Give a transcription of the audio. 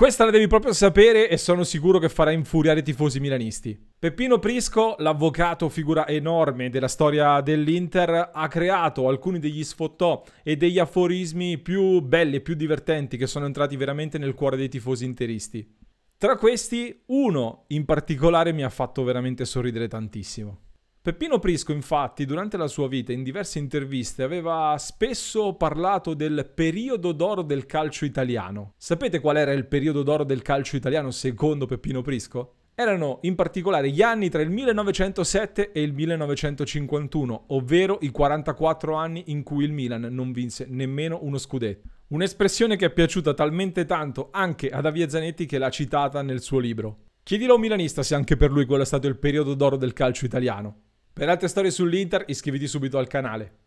Questa la devi proprio sapere e sono sicuro che farà infuriare i tifosi milanisti. Peppino Prisco, l'avvocato figura enorme della storia dell'Inter, ha creato alcuni degli sfottò e degli aforismi più belli e più divertenti che sono entrati veramente nel cuore dei tifosi interisti. Tra questi, uno in particolare mi ha fatto veramente sorridere tantissimo. Peppino Prisco, infatti, durante la sua vita in diverse interviste aveva spesso parlato del periodo d'oro del calcio italiano. Sapete qual era il periodo d'oro del calcio italiano secondo Peppino Prisco? Erano in particolare gli anni tra il 1907 e il 1951, ovvero i 44 anni in cui il Milan non vinse nemmeno uno scudetto. Un'espressione che è piaciuta talmente tanto anche ad Avia Zanetti che l'ha citata nel suo libro. Chiedilo a un milanista se anche per lui quello è stato il periodo d'oro del calcio italiano. Per altre storie sull'Inter iscriviti subito al canale.